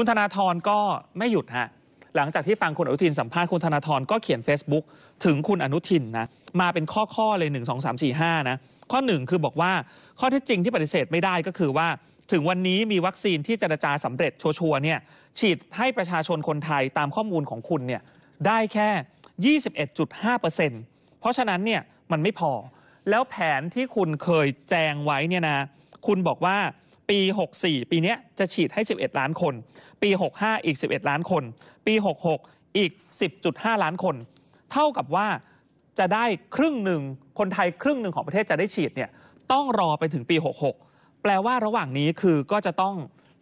คุณธนาธรก็ไม่หยุดฮะ หลังจากที่ฟังคุณอนุทินสัมภาษณ์คุณธนาธรก็เขียน Facebook ถึงคุณอนุทินนะ มาเป็นข้อข้อเลย 1 2 3 4 5นะข้อ 1 คือบอกว่าข้อที่จริงที่ปฏิเสธไม่ได้ก็คือว่า ถึงวันนี้มีวัคซีนที่ะกรจาสำเร็จ ชัวร์เนี่ยฉีดให้ประชาชนคนไทยตามข้อมูลของคุณเนี่ยได้แค่ 21.5%เพราะฉะนั้นเนี่ยมันไม่พอแล้วแผนที่คุณเคยแจงไว้เนี่ยนะคุณบอกว่าปี64 ปีนี้จะฉีดให้ 11 ล้านคน ปี 65อีก11 ล้านคน ปี 66 อีก 10.5 ล้านคน เท่ากับว่า จะได้ครึ่งหนึ่งคนไทยครึ่งหนึ่งของประเทศจะได้ฉีดเนี่ยต้องรอไปถึงปี 66 แปลว่าระหว่างนี้คือก็จะต้อง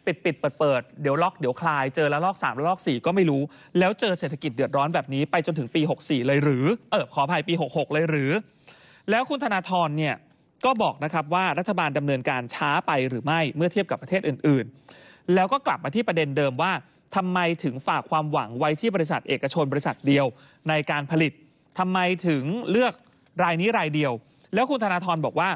ปิดปิดเปิดเปิดเดี๋ยวล็อกเดี๋ยวคลาย เจอแล้วล็อก3แล้วลอก 4 ก็ไม่รู้แล้วเจอเศรษฐกิจเดือดร้อนแบบนี้ไปจนถึงปี 64 เลยหรือเออขออภัยปี 66 เลยหรือ แล้วคุณธนาธรเนี่ยก็บอกนะครับว่ารัฐบาลดำเนินการช้าไปหรือไม่เมื่อเทียบกับประเทศอื่น ๆ แล้วก็กลับมาที่ประเด็นเดิมว่า ทำไมถึงฝากความหวังไว้ที่บริษัท เอกชนบริษัทเดียวในการผลิต ทำไมถึงเลือกรายนี้รายเดียว แล้วคุณธนาธรบอกว่า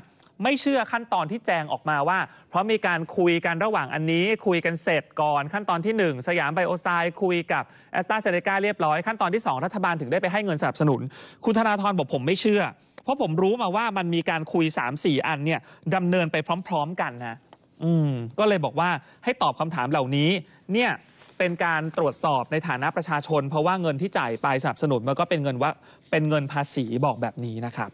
ไม่เชื่อขั้นตอนที่แจงออกมาว่า เพราะมีการคุยกันระหว่างอันนี้ คุยกันเสร็จก่อน ขั้นตอนที่ 1 สยามไบโอไซคุยกับแอสตราเซเนกาเรียบร้อย ขั้นตอนที่ 2 รัฐบาลถึงได้ไปให้เงินสนับสนุน คุณธนาธรบอกผมไม่เชื่อเพราะผมรู้มาว่ามันมีการคุย3่อันเนี่ยดำเนินไปพร้อมๆกันนะ อืม ก็เลยบอกว่าให้ตอบคำถามเหล่านี้ เนี่ยเป็นการตรวจสอบในฐานะประชาชน เพราะว่าเงินที่จ่ายไปสนับสนุนมันก็เป็นเงินว่าเป็นเงินภาษีบอกแบบนี้นะครับ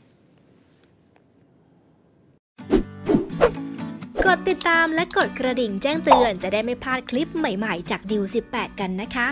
กดติดตามและกดกระดิ่งแจ้งเตือน จะได้ไม่พลาดคลิปใหม่ๆจากดิว18 กันนะคะ